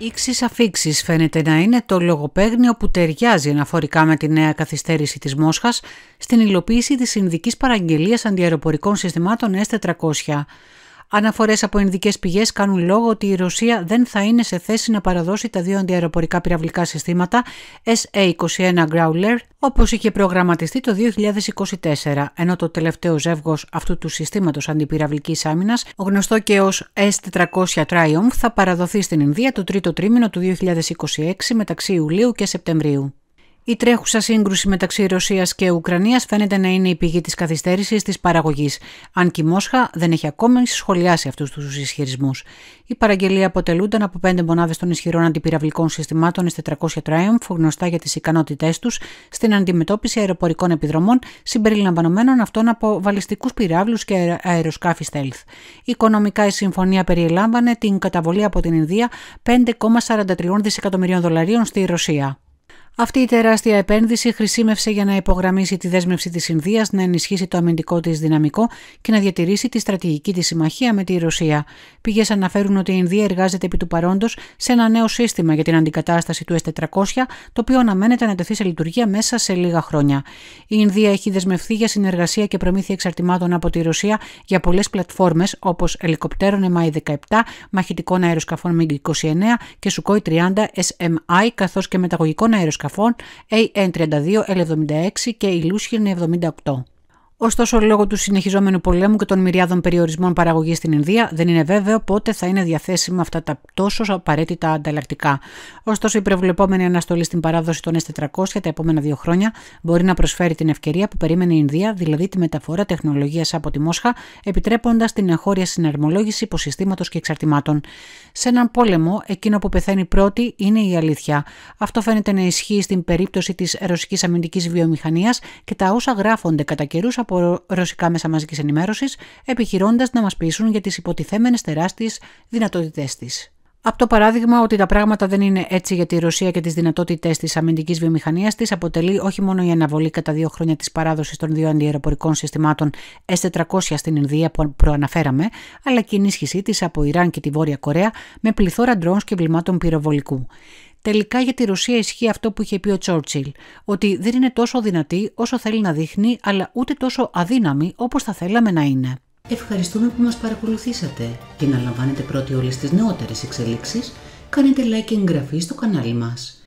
Ήξης αφήξης φαίνεται να είναι το λογοπαίγνιο που ταιριάζει αναφορικά με τη νέα καθυστέρηση της Μόσχας στην υλοποίηση της Συνδικής Παραγγελίας Αντιαεροπορικών Συστημάτων S-400. Αναφορές από ενδικές πηγές κάνουν λόγο ότι η Ρωσία δεν θα είναι σε θέση να παραδώσει τα δύο αντιαεροπορικά πυραυλικά συστήματα SA-21 Growler όπως είχε προγραμματιστεί το 2024, ενώ το τελευταίο ζεύγος αυτού του συστήματος αντιπυραυλικής άμυνας, γνωστό και ως S-400 Triumph, θα παραδοθεί στην Ινδία το τρίτο τρίμηνο του 2026 μεταξύ Ιουλίου και Σεπτεμβρίου. Η τρέχουσα σύγκρουση μεταξύ Ρωσίας και Ουκρανίας φαίνεται να είναι η πηγή της καθυστέρησης της παραγωγής, αν και η Μόσχα δεν έχει ακόμη σχολιάσει αυτούς τους ισχυρισμούς. Η παραγγελία αποτελούνταν από πέντε μονάδες των ισχυρών αντιπυραυλικών συστημάτων S400 Triumph, γνωστά για τις ικανότητές τους στην αντιμετώπιση αεροπορικών επιδρομών, συμπεριλαμβανομένων αυτών από βαλιστικούς πυράβλους και αεροσκάφη stealth. Οικονομικά η συμφωνία περιέλαμβανε την καταβολή από την Ινδία 5,43 δισεκατομμυρίων δολαρίων στη Ρωσία. Αυτή η τεράστια επένδυση χρησιμεύσε για να υπογραμμίσει τη δέσμευση της Ινδίας να ενισχύσει το αμυντικό της δυναμικό και να διατηρήσει τη στρατηγική της συμμαχία με τη Ρωσία. Πηγές αναφέρουν ότι η Ινδία εργάζεται επί του παρόντος σε ένα νέο σύστημα για την αντικατάσταση του S400, το οποίο αναμένεται να τεθεί σε λειτουργία μέσα σε λίγα χρόνια. Η Ινδία έχει δεσμευθεί για συνεργασία και προμήθεια εξαρτημάτων από τη Ρωσία για πολλές πλατφόρμες όπως ελικοπτέρων MI-17, μαχητικών αεροσκαφών MiG-29 και Sukhoi 30 SMI καθώς και μεταγωγικών αεροσκαφών σκαφών AN32 L76 και η 78. Ωστόσο, λόγω του συνεχιζόμενου πολέμου και των μυριάδων περιορισμών παραγωγής στην Ινδία, δεν είναι βέβαιο πότε θα είναι διαθέσιμα αυτά τα τόσο απαραίτητα ανταλλακτικά. Ωστόσο, η προβλεπόμενη αναστολή στην παράδοση των S400 τα επόμενα δύο χρόνια μπορεί να προσφέρει την ευκαιρία που περίμενε η Ινδία, δηλαδή τη μεταφορά τεχνολογίας από τη Μόσχα, επιτρέποντας την εγχώρια συναρμολόγηση υποσυστήματος και εξαρτημάτων. Σε έναν πόλεμο, εκείνο που πεθαίνει πρώτη είναι η αλήθεια. Αυτό φαίνεται να ισχύει στην περίπτωση της ρωσικής αμυντικής βιομηχανίας και τα όσα γράφονται κατά καιρούς από ρωσικά μέσα μαζικής ενημέρωσης, επιχειρώντας να μας πείσουν για τις υποτιθέμενες τεράστιες δυνατότητές της. Από το παράδειγμα ότι τα πράγματα δεν είναι έτσι για τη Ρωσία και τις δυνατότητές της αμυντικής βιομηχανίας της αποτελεί όχι μόνο η αναβολή κατά δύο χρόνια της παράδοσης των δύο αντιεροπορικών συστημάτων S400 στην Ινδία που προαναφέραμε, αλλά και η ενίσχυσή της από Ιράν και τη Βόρεια Κορέα με πληθώρα ντρόουν και βλημάτων πυροβολικού. Τελικά για τη Ρωσία ισχύει αυτό που είχε πει ο Τσόρτσιλ, ότι δεν είναι τόσο δυνατή όσο θέλει να δείχνει, αλλά ούτε τόσο αδύναμη όπως θα θέλαμε να είναι. Ευχαριστούμε που μας παρακολουθήσατε και να λαμβάνετε πρώτοι όλες τις νεότερες εξελίξεις, κάνετε like και εγγραφή στο κανάλι μας.